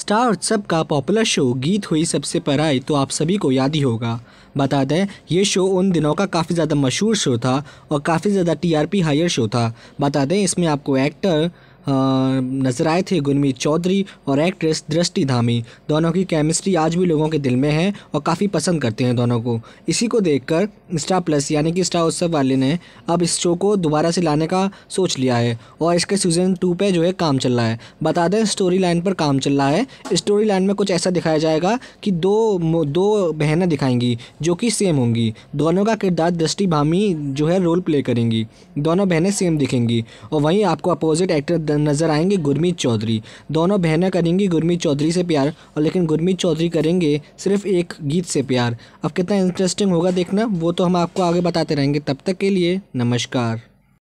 star उत्सव का popular show गीत हुई सबसे पराए तो आप सभी को याद ही होगा बता दें ये शो उन दिनों का काफ़ी ज़्यादा मशहूर शो था और काफ़ी ज़्यादा टीआरपी हायर शो था बता दें इसमें आपको एक्टर नज़र आए थे गुनमीत चौधरी और एक्ट्रेस दृष्टि धामी दोनों की केमिस्ट्री आज भी लोगों के दिल में है और काफ़ी पसंद करते हैं दोनों को इसी को देखकर स्टार प्लस यानी कि स्टार उत्सव वाले ने अब इस शो को दोबारा से लाने का सोच लिया है और इसके सीज़न टू पे जो है काम चल रहा है बता दें स्टोरी लाइन पर काम चल रहा है स्टोरी लाइन में कुछ ऐसा दिखाया जाएगा कि दो दो बहनें दिखाएंगी जो कि सेम होंगी दोनों का किरदार दृष्टि भामी जो है रोल प्ले करेंगी दोनों बहनें सेम दिखेंगी और वहीं आपको अपोजिट एक्टर नज़र आएंगे गुरमीत चौधरी दोनों बहनें करेंगी गुरमीत चौधरी से प्यार और लेकिन गुरमीत चौधरी करेंगे सिर्फ एक गीत से प्यार अब कितना इंटरेस्टिंग होगा देखना वो तो हम आपको आगे बताते रहेंगे तब तक के लिए नमस्कार